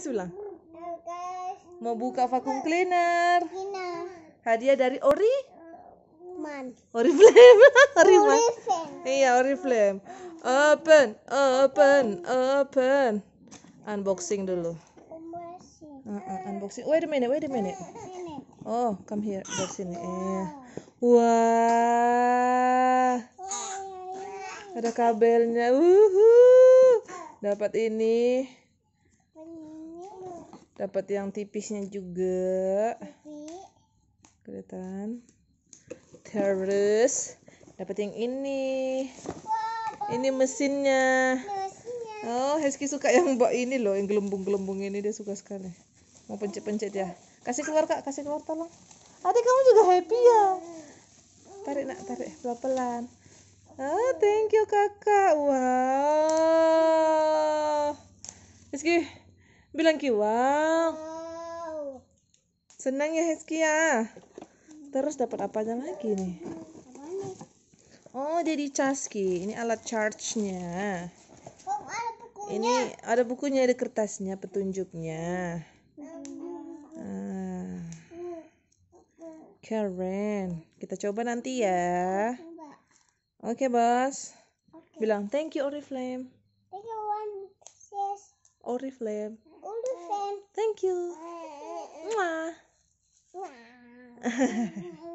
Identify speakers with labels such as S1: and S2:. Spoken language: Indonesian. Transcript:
S1: nangis ulang. Mau buka vakum cleaner. Hadiah dari Ori? Man. Oriflame. Oriflame. Iya, Oriflame. Open, open, open. Unboxing dulu. Uh, uh, unboxing. Ah, ah, wait a minute, wait a minute. Oh, come here. Dari sini. Iya. Wah. Ada kabelnya. Uhu. Dapat ini dapat yang tipisnya juga kelihatan terus dapat yang ini ini mesinnya oh Hesky suka yang mbak ini loh yang gelembung-gelembung ini dia suka sekali mau pencet-pencet ya kasih keluar kak kasih keluar tolong adik kamu juga happy ya tarik nak tarik pelan-pelan oh thank you kakak wow Hesky bilang ki wow senang ya Hezki ya terus dapat apa aja lagi nih oh jadi caski ini alat charge nya ini ada bukunya ada kertasnya petunjuknya ah. keren kita coba nanti ya oke okay, bos bilang thank you Oriflame Oriflame Thank you. Mwah.